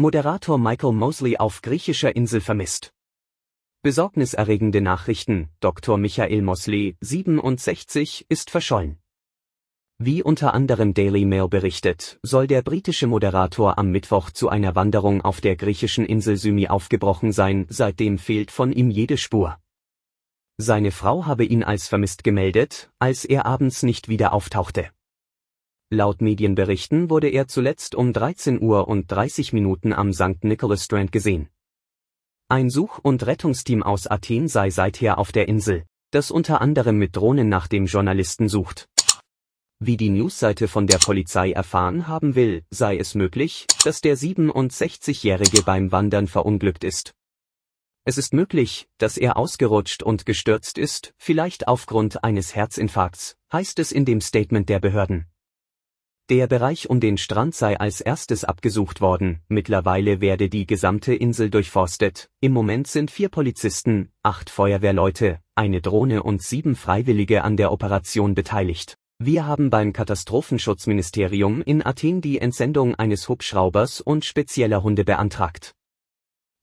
Moderator Michael Mosley auf griechischer Insel vermisst. Besorgniserregende Nachrichten, Dr. Michael Mosley, 67, ist verschollen. Wie unter anderem Daily Mail berichtet, soll der britische Moderator am Mittwoch zu einer Wanderung auf der griechischen Insel Symi aufgebrochen sein, seitdem fehlt von ihm jede Spur. Seine Frau habe ihn als vermisst gemeldet, als er abends nicht wieder auftauchte. Laut Medienberichten wurde er zuletzt um 13 Uhr und 30 Minuten am St. Nicholas Strand gesehen. Ein Such- und Rettungsteam aus Athen sei seither auf der Insel, das unter anderem mit Drohnen nach dem Journalisten sucht. Wie die Newsseite von der Polizei erfahren haben will, sei es möglich, dass der 67-Jährige beim Wandern verunglückt ist. Es ist möglich, dass er ausgerutscht und gestürzt ist, vielleicht aufgrund eines Herzinfarkts, heißt es in dem Statement der Behörden. Der Bereich um den Strand sei als erstes abgesucht worden, mittlerweile werde die gesamte Insel durchforstet. Im Moment sind vier Polizisten, acht Feuerwehrleute, eine Drohne und sieben Freiwillige an der Operation beteiligt. Wir haben beim Katastrophenschutzministerium in Athen die Entsendung eines Hubschraubers und spezieller Hunde beantragt.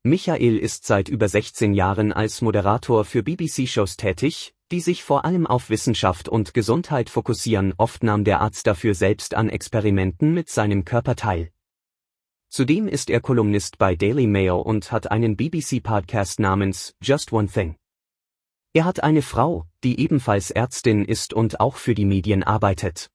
Michael ist seit über 16 Jahren als Moderator für BBC-Shows tätig, die sich vor allem auf Wissenschaft und Gesundheit fokussieren. Oft nahm der Arzt dafür selbst an Experimenten mit seinem Körper teil. Zudem ist er Kolumnist bei Daily Mail und hat einen BBC-Podcast namens Just One Thing. Er hat eine Frau, die ebenfalls Ärztin ist und auch für die Medien arbeitet.